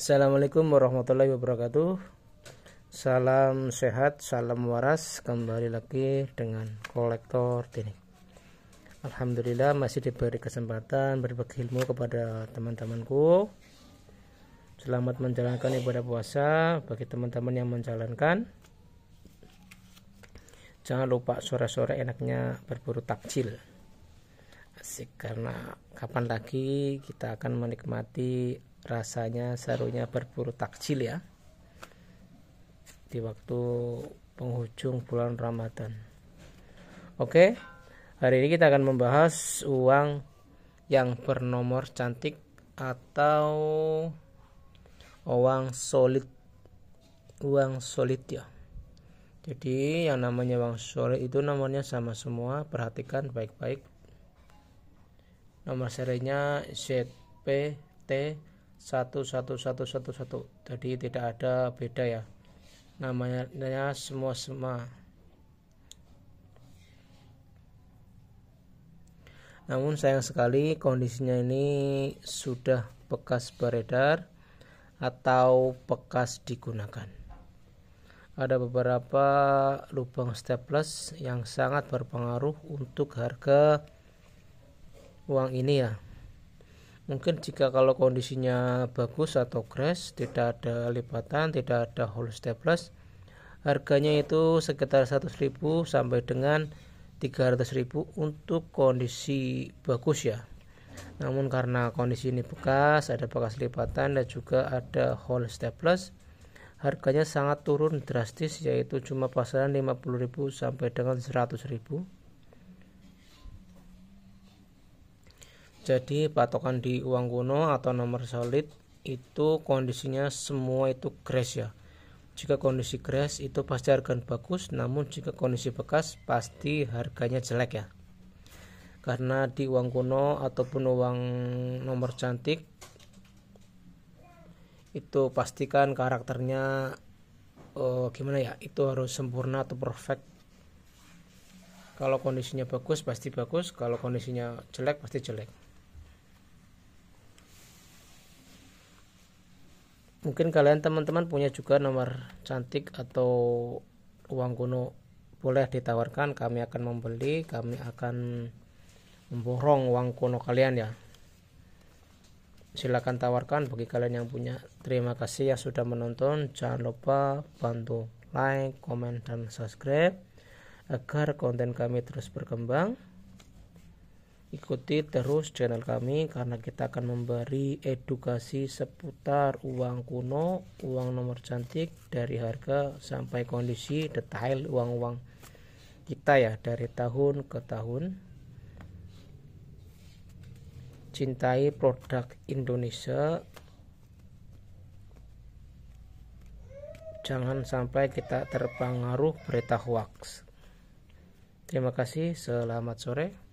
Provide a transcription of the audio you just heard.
Assalamualaikum warahmatullahi wabarakatuh Salam sehat, salam waras Kembali lagi dengan kolektor ini Alhamdulillah masih diberi kesempatan berbagi ilmu kepada teman-temanku Selamat menjalankan ibadah puasa Bagi teman-teman yang menjalankan Jangan lupa sore-sore enaknya berburu takjil asik karena kapan lagi kita akan menikmati rasanya serunya berburu takjil ya di waktu penghujung bulan Ramadan. Oke, hari ini kita akan membahas uang yang bernomor cantik atau uang solid. Uang solid ya. Jadi yang namanya uang solid itu nomornya sama semua, perhatikan baik-baik. Nomor serinya ZPT satu satu satu satu satu jadi tidak ada beda ya namanya semua sama namun sayang sekali kondisinya ini sudah bekas beredar atau bekas digunakan ada beberapa lubang staples yang sangat berpengaruh untuk harga uang ini ya mungkin jika kalau kondisinya bagus atau crash tidak ada lipatan tidak ada hole staples harganya itu sekitar 100.000 sampai dengan 300.000 untuk kondisi bagus ya namun karena kondisi ini bekas ada bekas lipatan dan juga ada hole staples harganya sangat turun drastis yaitu cuma pasaran 50.000 sampai dengan 100.000 Jadi patokan di uang kuno atau nomor solid itu kondisinya semua itu crash ya. Jika kondisi crash itu pasti harga bagus, namun jika kondisi bekas pasti harganya jelek ya. Karena di uang kuno ataupun uang nomor cantik itu pastikan karakternya oh, gimana ya itu harus sempurna atau perfect kalau kondisinya bagus pasti bagus kalau kondisinya jelek pasti jelek mungkin kalian teman-teman punya juga nomor cantik atau uang kuno boleh ditawarkan kami akan membeli kami akan memborong uang kuno kalian ya silahkan tawarkan bagi kalian yang punya terima kasih yang sudah menonton jangan lupa bantu like comment, dan subscribe agar konten kami terus berkembang Ikuti terus channel kami karena kita akan memberi edukasi seputar uang kuno, uang nomor cantik dari harga sampai kondisi detail uang-uang kita ya dari tahun ke tahun. Cintai produk Indonesia. Jangan sampai kita terpengaruh berita hoax. Terima kasih, selamat sore.